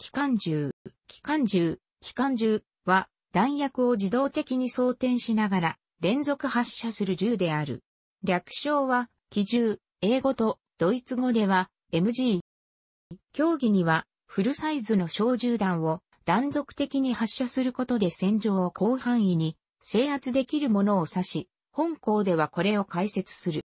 機関銃、機関銃、機関銃は弾薬を自動的に装填しながら連続発射する銃である。略称は、機銃、英語とドイツ語では MG。競技にはフルサイズの小銃弾を断続的に発射することで戦場を広範囲に制圧できるものを指し、本校ではこれを解説する。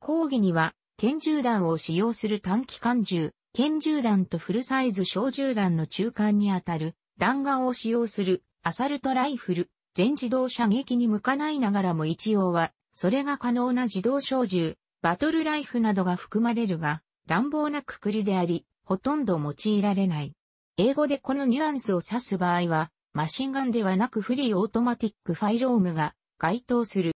講義には、拳銃弾を使用する短期間銃、拳銃弾とフルサイズ小銃弾の中間にあたる弾丸を使用するアサルトライフル、全自動射撃に向かないながらも一応は、それが可能な自動小銃、バトルライフなどが含まれるが、乱暴なくくりであり、ほとんど用いられない。英語でこのニュアンスを指す場合は、マシンガンではなくフリーオートマティックファイロームが該当する。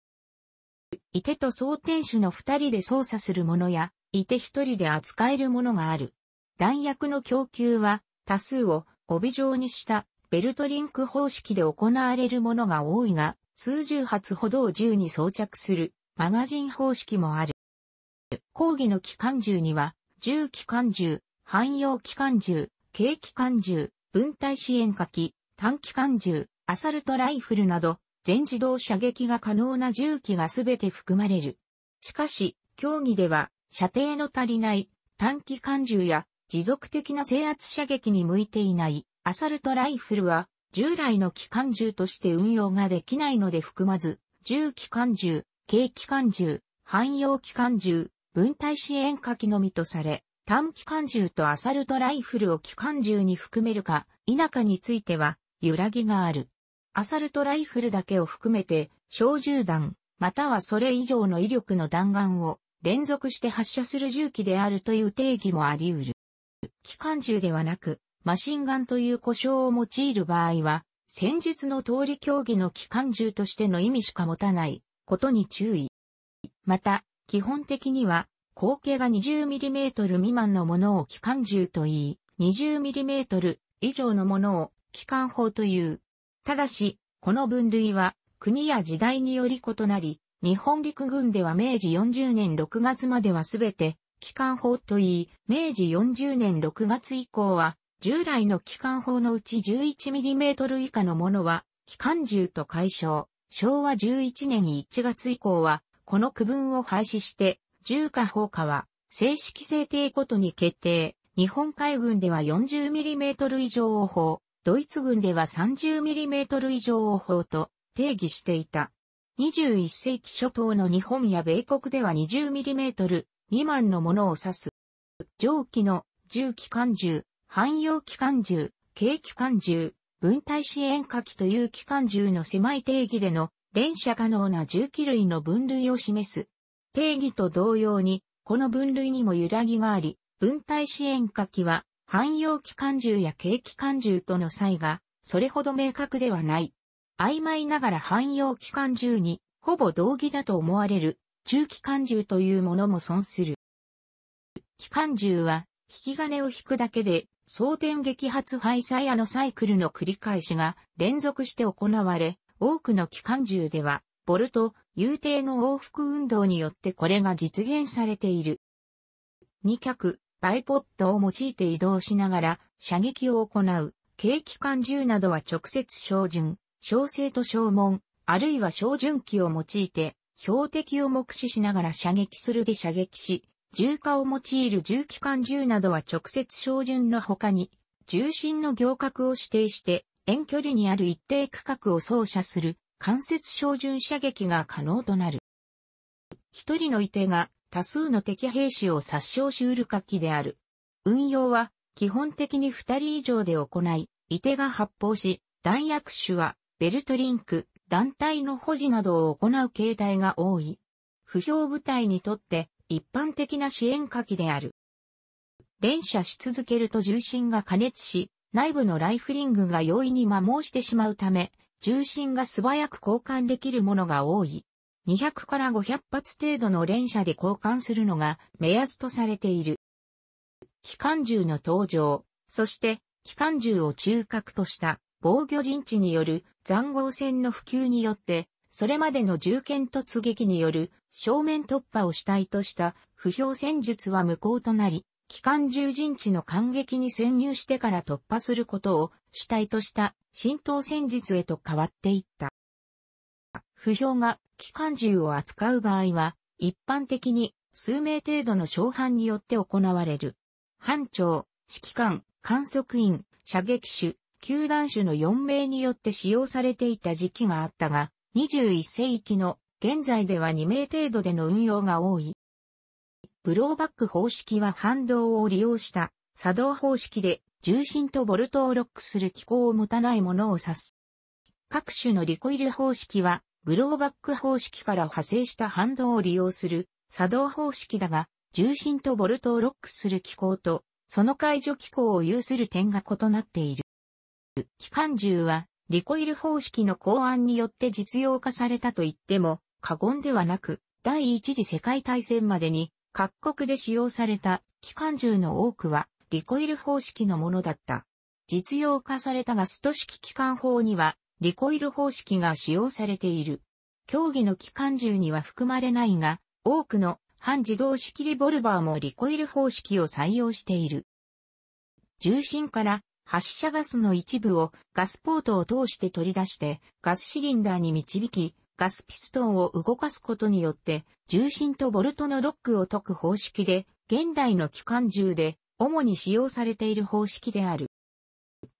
いてと装填手の二人で操作するものや、いて一人で扱えるものがある。弾薬の供給は多数を帯状にしたベルトリンク方式で行われるものが多いが、数十発ほどを銃に装着するマガジン方式もある。講義の機関銃には、銃機関銃、汎用機関銃、軽機関銃、分隊支援火器、短機関銃、アサルトライフルなど、全自動射撃が可能な銃器がすべて含まれる。しかし、競技では、射程の足りない短機関銃や持続的な制圧射撃に向いていないアサルトライフルは従来の機関銃として運用ができないので含まず、重機関銃、軽機関銃、汎用機関銃、分隊支援火器のみとされ、短機関銃とアサルトライフルを機関銃に含めるか否かについては揺らぎがある。アサルトライフルだけを含めて小銃弾、またはそれ以上の威力の弾丸を連続して発射する銃器であるという定義もあり得る。機関銃ではなく、マシンガンという呼称を用いる場合は、戦術の通り競技の機関銃としての意味しか持たないことに注意。また、基本的には、口径が 20mm 未満のものを機関銃と言い、20mm 以上のものを機関砲という。ただし、この分類は国や時代により異なり、日本陸軍では明治40年6月まではすべて機関法といい、明治40年6月以降は、従来の機関法のうち 11mm 以下のものは、機関銃と解消。昭和11年1月以降は、この区分を廃止して、銃か砲かは、正式制定ごとに決定。日本海軍では 40mm 以上を砲、ドイツ軍では 30mm 以上を砲と定義していた。21世紀初頭の日本や米国では 20mm、未満のものを指す。蒸気の重機関銃、汎用機関銃、軽機関銃、分体支援火器という機関銃の狭い定義での連射可能な銃器類の分類を示す。定義と同様に、この分類にも揺らぎがあり、分体支援火器は、汎用機関銃や軽機関銃との差異が、それほど明確ではない。曖昧ながら汎用機関銃に、ほぼ同義だと思われる中機関銃というものも損する。機関銃は、引き金を引くだけで、装填撃発廃イアのサイクルの繰り返しが連続して行われ、多くの機関銃では、ボルト、遊定の往復運動によってこれが実現されている。2脚、バイポッドを用いて移動しながら射撃を行う、軽機関銃などは直接照準、小生と照門、あるいは照準器を用いて標的を目視しながら射撃するで射撃し、銃火を用いる銃機関銃などは直接照準の他に、重心の行角を指定して、遠距離にある一定区画を操作する、間接照準射撃が可能となる。一人の射手が多数の敵兵士を殺傷しうる火器である。運用は基本的に二人以上で行い、射手が発砲し、弾薬種はベルトリンク、団体の保持などを行う形態が多い。不評部隊にとって一般的な支援火器である。連射し続けると重心が加熱し、内部のライフリングが容易に摩耗してしまうため、重心が素早く交換できるものが多い。200から500発程度の連射で交換するのが目安とされている。機関銃の登場、そして機関銃を中核とした防御陣地による残号戦の普及によって、それまでの銃剣突撃による正面突破を主体とした不評戦術は無効となり、機関銃陣地の間撃に潜入してから突破することを主体とした浸透戦術へと変わっていった。不評が機関銃を扱う場合は、一般的に数名程度の小判によって行われる。班長、指揮官、観測員、射撃手、球団種の4名によって使用されていた時期があったが、21世紀の現在では2名程度での運用が多い。ブローバック方式は反動を利用した作動方式で重心とボルトをロックする機構を持たないものを指す。各種のリコイル方式はブローバック方式から派生した反動を利用する作動方式だが、重心とボルトをロックする機構とその解除機構を有する点が異なっている。機関銃は、リコイル方式の考案によって実用化されたと言っても過言ではなく、第一次世界大戦までに各国で使用された機関銃の多くはリコイル方式のものだった。実用化されたガスト式機関砲にはリコイル方式が使用されている。競技の機関銃には含まれないが、多くの半自動式リボルバーもリコイル方式を採用している。重心から発射ガスの一部をガスポートを通して取り出してガスシリンダーに導き、ガスピストンを動かすことによって重心とボルトのロックを解く方式で、現代の機関銃で主に使用されている方式である。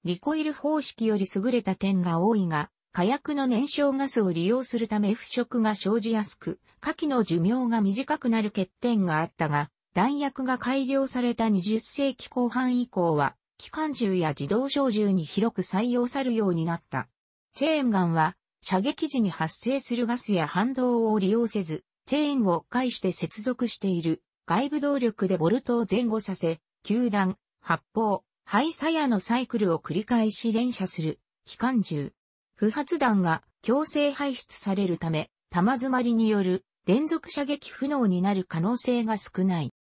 リコイル方式より優れた点が多いが、火薬の燃焼ガスを利用するため腐食が生じやすく、火器の寿命が短くなる欠点があったが、弾薬が改良された20世紀後半以降は、機関銃や自動小銃に広く採用されるようになった。チェーンガンは、射撃時に発生するガスや反動を利用せず、チェーンを介して接続している外部動力でボルトを前後させ、球弾、発砲、排サヤのサイクルを繰り返し連射する機関銃。不発弾が強制排出されるため、弾詰まりによる連続射撃不能になる可能性が少ない。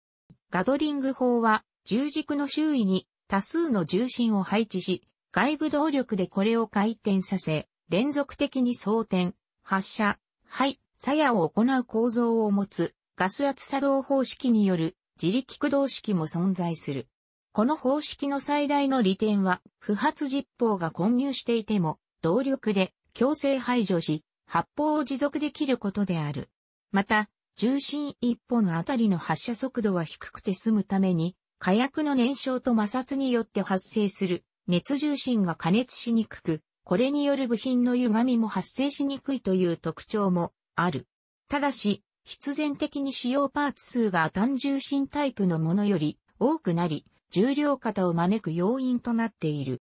ガドリング砲は十軸の周囲に多数の重心を配置し、外部動力でこれを回転させ、連続的に装填、発射、肺、鞘を行う構造を持つガス圧作動方式による自力駆動式も存在する。この方式の最大の利点は、不発実砲が混入していても、動力で強制排除し、発砲を持続できることである。また、重心一歩のあたりの発射速度は低くて済むために、火薬の燃焼と摩擦によって発生する熱重心が加熱しにくく、これによる部品の歪みも発生しにくいという特徴もある。ただし、必然的に使用パーツ数が単重心タイプのものより多くなり、重量型を招く要因となっている。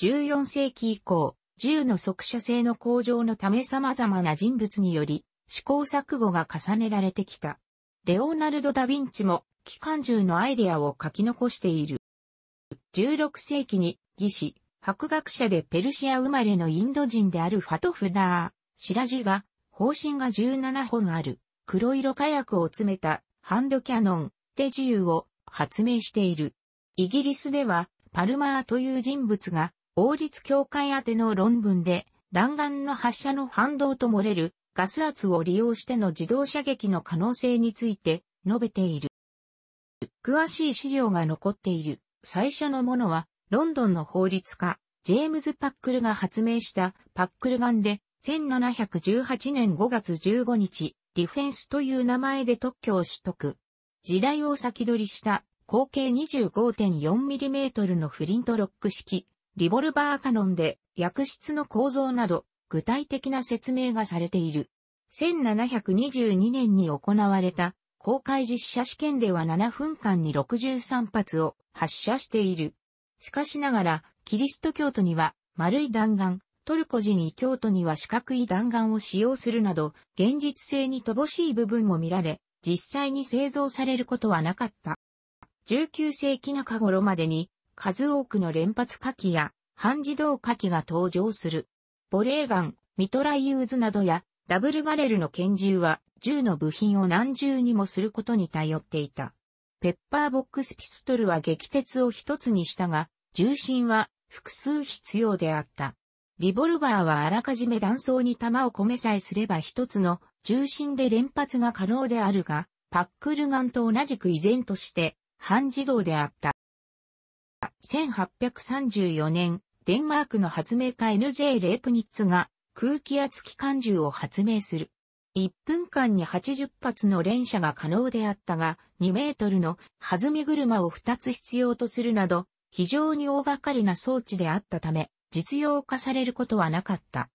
14世紀以降、銃の速射性の向上のため様々な人物により、試行錯誤が重ねられてきた。レオナルド・ダ・ヴィンチも機関銃のアイデアを書き残している。16世紀に、義士、博学者でペルシア生まれのインド人であるファトフラー、シラジが、方針が17本ある、黒色火薬を詰めた、ハンドキャノン、手銃を発明している。イギリスでは、パルマーという人物が、王立協会宛ての論文で、弾丸の発射の反動と漏れるガス圧を利用しての自動射撃の可能性について述べている。詳しい資料が残っている。最初のものは、ロンドンの法律家、ジェームズ・パックルが発明したパックルガンで、1718年5月15日、ディフェンスという名前で特許を取得。時代を先取りした口径 25.4mm のフリントロック式、リボルバーカノンで薬室の構造など具体的な説明がされている。1722年に行われた公開実写試験では7分間に63発を発射している。しかしながら、キリスト教徒には丸い弾丸、トルコ人異教徒には四角い弾丸を使用するなど、現実性に乏しい部分も見られ、実際に製造されることはなかった。19世紀中頃までに、数多くの連発火器や半自動火器が登場する。ボレーガン、ミトライユーズなどやダブルバレルの拳銃は銃の部品を何重にもすることに頼っていた。ペッパーボックスピストルは撃鉄を一つにしたが、重心は複数必要であった。リボルバーはあらかじめ弾倉に弾を込めさえすれば一つの重心で連発が可能であるが、パックルガンと同じく依然として半自動であった。1834年、デンマークの発明家 NJ レープニッツが空気圧機関銃を発明する。1分間に80発の連射が可能であったが、2メートルの弾み車を2つ必要とするなど、非常に大掛かりな装置であったため、実用化されることはなかった。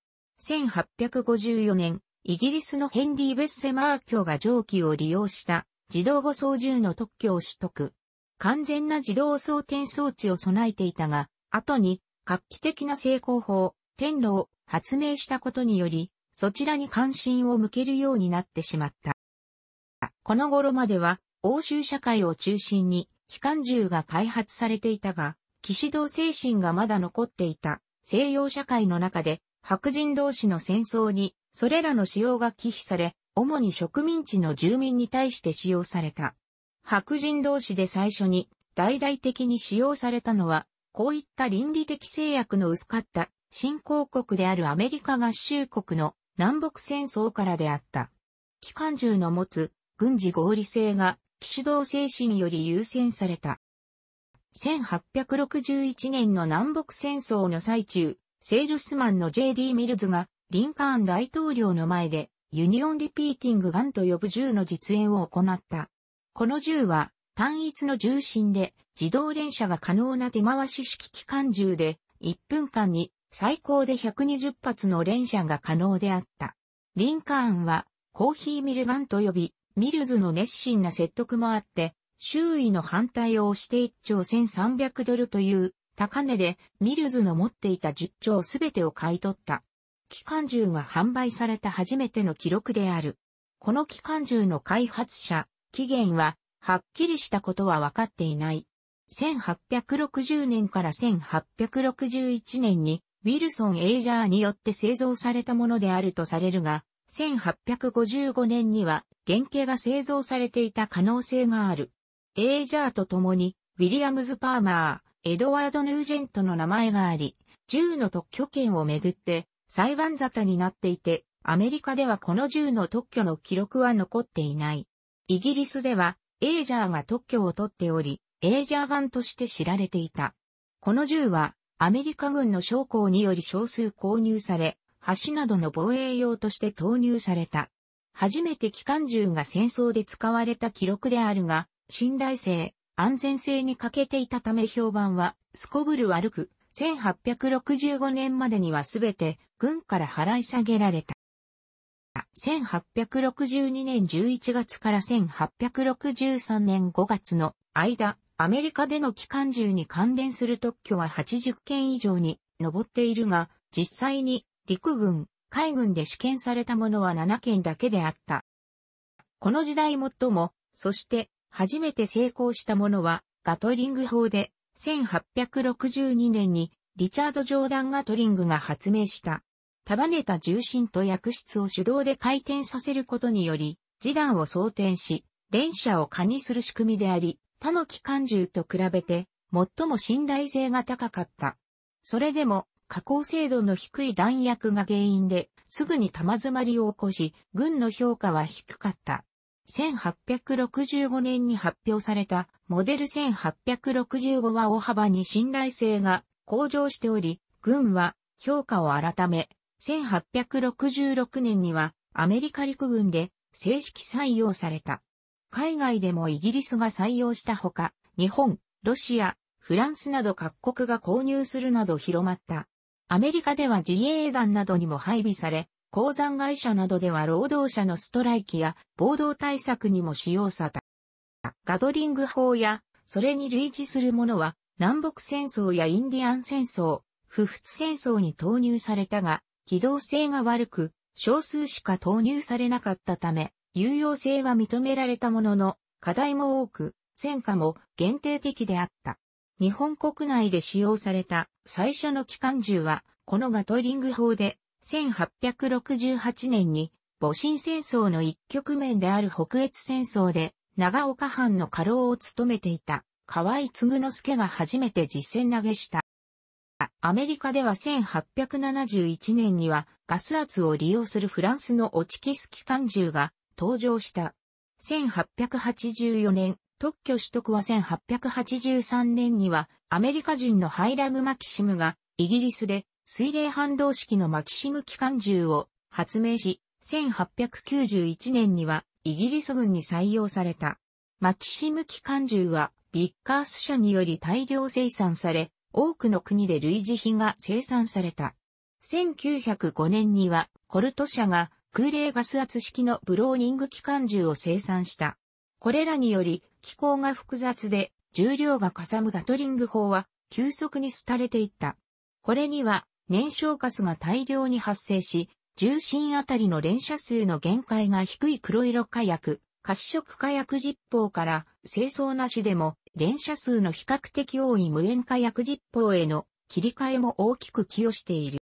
1854年、イギリスのヘンリー・ベッセマー卿が蒸気を利用した自動護送銃の特許を取得。完全な自動装填装置を備えていたが、後に画期的な成功法、天路を発明したことにより、そちらに関心を向けるようになってしまった。この頃までは、欧州社会を中心に、機関銃が開発されていたが、騎士道精神がまだ残っていた西洋社会の中で、白人同士の戦争に、それらの使用が忌避され、主に植民地の住民に対して使用された。白人同士で最初に大々的に使用されたのは、こういった倫理的制約の薄かった新興国であるアメリカ合衆国の南北戦争からであった。機関銃の持つ軍事合理性が騎士道精神より優先された。1861年の南北戦争の最中、セールスマンの J.D. ミルズがリンカーン大統領の前でユニオンリピーティングガンと呼ぶ銃の実演を行った。この銃は単一の重心で自動連射が可能な手回し式機関銃で1分間に最高で120発の連射が可能であった。リンカーンは、コーヒーミルガンと呼び、ミルズの熱心な説得もあって、周囲の反対を押して1兆1300ドルという高値でミルズの持っていた10兆すべてを買い取った。機関銃が販売された初めての記録である。この機関銃の開発者、期限は、はっきりしたことは分かっていない。1860年から1861年にウィルソン・エイジャーによって製造されたものであるとされるが、1855年には原型が製造されていた可能性がある。エイジャーと共に、ウィリアムズ・パーマー、エドワード・ヌージェントの名前があり、銃の特許権をめぐって裁判沙汰になっていて、アメリカではこの銃の特許の記録は残っていない。イギリスでは、エイジャーが特許を取っており、エイジャーガンとして知られていた。この銃は、アメリカ軍の将校により少数購入され、橋などの防衛用として投入された。初めて機関銃が戦争で使われた記録であるが、信頼性、安全性に欠けていたため評判は、すこぶる悪く、1865年までにはすべて軍から払い下げられた。1862年11月から1863年5月の間、アメリカでの機関銃に関連する特許は80件以上に上っているが、実際に陸軍、海軍で試験されたものは7件だけであった。この時代最も、そして初めて成功したものはガトリング法で1862年にリチャード・ジョーダン・ガトリングが発明した束ねた重心と薬室を手動で回転させることにより、示談を装填し、連射を加にする仕組みであり、の機関銃と比べて、最も信頼性が高かった。それでも、加工精度の低い弾薬が原因で、すぐに玉詰まりを起こし、軍の評価は低かった。1865年に発表されたモデル1865は大幅に信頼性が向上しており、軍は評価を改め、1866年にはアメリカ陸軍で正式採用された。海外でもイギリスが採用したほか、日本、ロシア、フランスなど各国が購入するなど広まった。アメリカでは自衛団などにも配備され、鉱山会社などでは労働者のストライキや暴動対策にも使用された。ガドリング法や、それに類似するものは、南北戦争やインディアン戦争、不仏戦争に投入されたが、機動性が悪く、少数しか投入されなかったため、有用性は認められたものの、課題も多く、戦果も限定的であった。日本国内で使用された最初の機関銃は、このガトリング砲で、1868年に、戊辰戦争の一局面である北越戦争で、長岡藩の家老を務めていた、河合継之助が初めて実戦投げした。アメリカでは1871年にはガス圧を利用するフランスのオチキス機関銃が登場した。1884年、特許取得は1883年には、アメリカ人のハイラム・マキシムが、イギリスで水冷反動式のマキシム機関銃を発明し、1891年にはイギリス軍に採用された。マキシム機関銃はビッカース社により大量生産され、多くの国で類似品が生産された。1905年にはコルト社が空冷ガス圧式のブローニング機関銃を生産した。これらにより、機構が複雑で、重量がかさむガトリング砲は、急速に廃れていった。これには、燃焼ガスが大量に発生し、重心あたりの連射数の限界が低い黒色火薬、褐色火薬実砲から、清掃なしでも、連射数の比較的多い無煙火薬実砲への切り替えも大きく寄与している。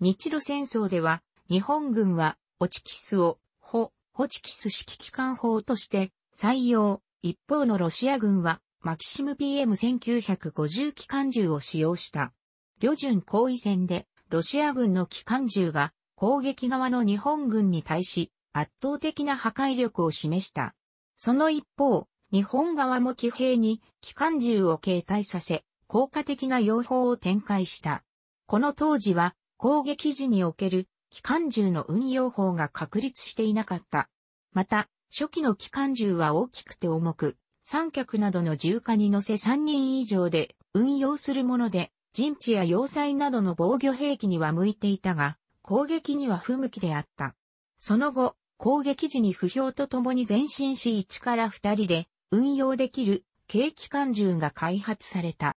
日露戦争では、日本軍は、オチキスを、ホ、ホチキス指揮機関砲として採用。一方のロシア軍は、マキシム PM1950 機関銃を使用した。旅順行為戦で、ロシア軍の機関銃が攻撃側の日本軍に対し圧倒的な破壊力を示した。その一方、日本側も騎兵に機関銃を携帯させ、効果的な用法を展開した。この当時は攻撃時における機関銃の運用法が確立していなかった。また、初期の機関銃は大きくて重く、三脚などの重化に乗せ3人以上で運用するもので、陣地や要塞などの防御兵器には向いていたが、攻撃には不向きであった。その後、攻撃時に不評とともに前進し1から2人で運用できる軽機関銃が開発された。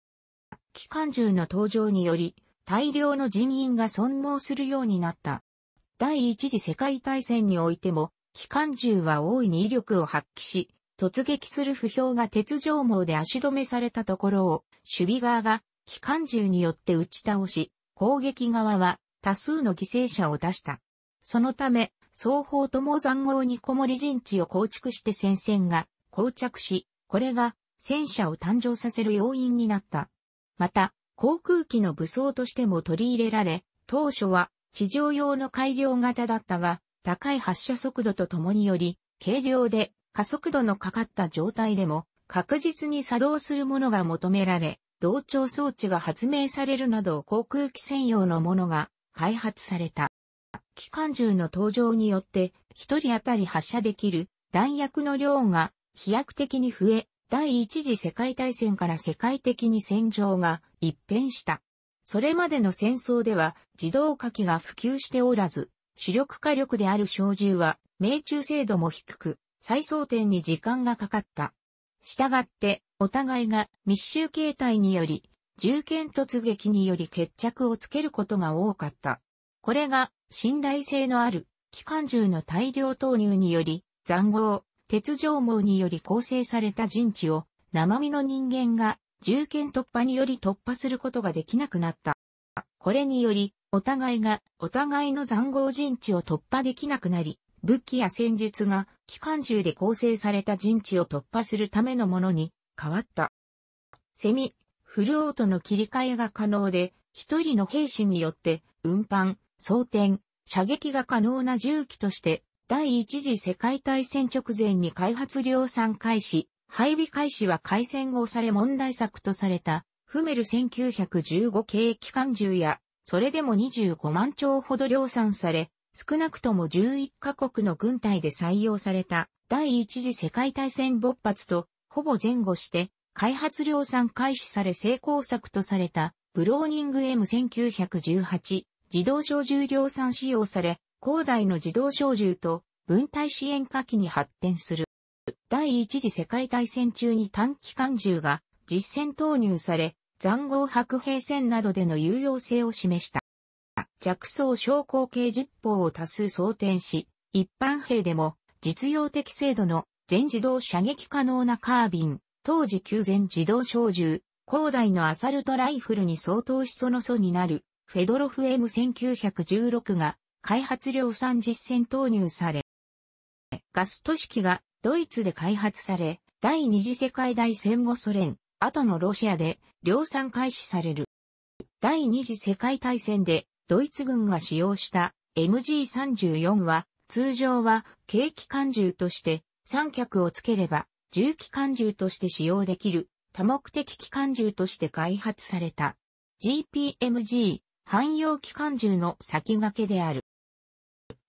機関銃の登場により、大量の人員が損耗するようになった。第一次世界大戦においても、機関銃は大いに威力を発揮し、突撃する不評が鉄条網で足止めされたところを、守備側が機関銃によって打ち倒し、攻撃側は多数の犠牲者を出した。そのため、双方とも残壕にこもり陣地を構築して戦線が膠着し、これが戦車を誕生させる要因になった。また、航空機の武装としても取り入れられ、当初は地上用の改良型だったが、高い発射速度とともにより、軽量で加速度のかかった状態でも確実に作動するものが求められ、同調装置が発明されるなど航空機専用のものが開発された。機関銃の登場によって一人当たり発射できる弾薬の量が飛躍的に増え、第一次世界大戦から世界的に戦場が一変した。それまでの戦争では自動火器が普及しておらず、主力火力である小銃は命中精度も低く、再装填に時間がかかった。したがって、お互いが密集形態により、銃剣突撃により決着をつけることが多かった。これが信頼性のある機関銃の大量投入により、残壕、鉄条網により構成された陣地を生身の人間が銃剣突破により突破することができなくなった。これにより、お互いがお互いの残壕陣地を突破できなくなり、武器や戦術が機関銃で構成された陣地を突破するためのものに変わった。セミ、フルオートの切り替えが可能で、一人の兵士によって運搬、装填、射撃が可能な銃器として、第一次世界大戦直前に開発量産開始、配備開始は開戦後され問題作とされた、フメル1915系機関銃や、それでも25万丁ほど量産され、少なくとも11カ国の軍隊で採用された第一次世界大戦勃発とほぼ前後して開発量産開始され成功作とされたブローニング M1918 自動小銃量産使用され、広大の自動小銃と分隊支援火器に発展する。第一次世界大戦中に短期間銃が実戦投入され、残酷白兵戦などでの有用性を示した。弱装昇降系実砲を多数装填し、一般兵でも実用的精度の全自動射撃可能なカービン、当時旧全自動小銃、広大のアサルトライフルに相当しその素になる、フェドロフ M1916 が開発量産実戦投入され、ガスト式がドイツで開発され、第二次世界大戦後ソ連、後のロシアで量産開始される。第二次世界大戦でドイツ軍が使用した MG34 は、通常は軽機関銃として三脚をつければ重機関銃として使用できる多目的機関銃として開発された GPMG 汎用機関銃の先駆けである。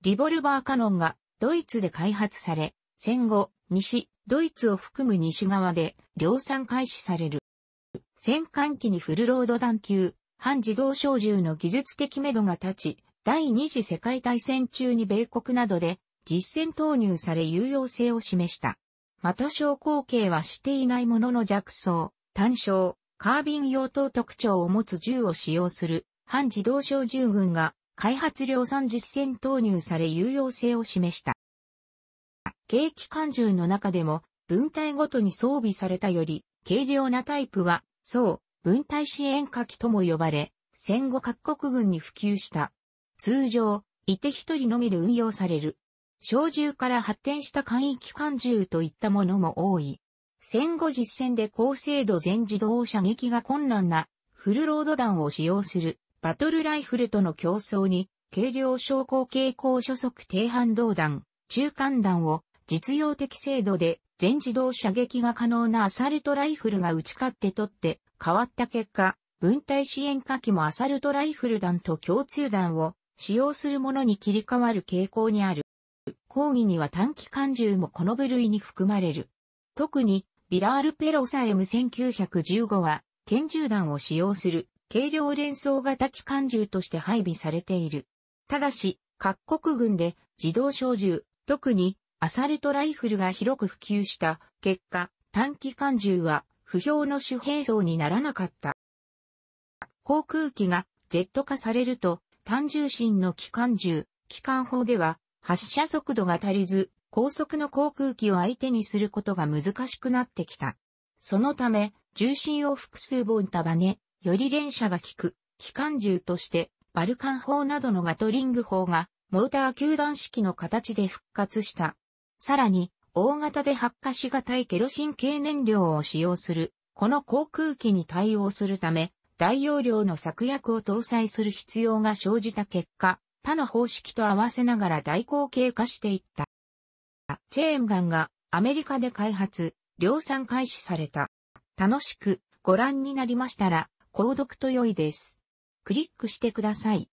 リボルバーカノンがドイツで開発され戦後、西、ドイツを含む西側で量産開始される。戦艦機にフルロード弾級、半自動小銃の技術的目処が立ち、第二次世界大戦中に米国などで実戦投入され有用性を示した。また小口径はしていないものの弱装、単小、カービン用等特徴を持つ銃を使用する、半自動小銃群が開発量産実戦投入され有用性を示した。軽機関銃の中でも、分隊ごとに装備されたより、軽量なタイプは、そう、分隊支援火器とも呼ばれ、戦後各国軍に普及した。通常、いて一人のみで運用される。小銃から発展した簡易機関銃といったものも多い。戦後実戦で高精度全自動射撃が困難なフルロード弾を使用するバトルライフルとの競争に軽量昇降傾向初速低反動弾、中間弾を実用的精度で全自動射撃が可能なアサルトライフルが打ち勝って取って変わった結果、分隊支援火器もアサルトライフル弾と共通弾を使用するものに切り替わる傾向にある。抗議には短期間銃もこの部類に含まれる。特に、ビラール・ペロサ M1915 は、拳銃弾を使用する軽量連装型機関銃として配備されている。ただし、各国軍で自動小銃、特にアサルトライフルが広く普及した結果、短期間銃は不評の主兵装にならなかった。航空機が Z 化されると、単重心の機関銃、機関砲では発射速度が足りず、高速の航空機を相手にすることが難しくなってきた。そのため、重心を複数本束ね、より連射が効く、機関銃として、バルカン砲などのガトリング砲が、モーター球弾式の形で復活した。さらに、大型で発火しがたいケロシン系燃料を使用する、この航空機に対応するため、大容量の削薬を搭載する必要が生じた結果、他の方式と合わせながら大口径化していった。チェーンガンがアメリカで開発、量産開始された。楽しくご覧になりましたら、購読と良いです。クリックしてください。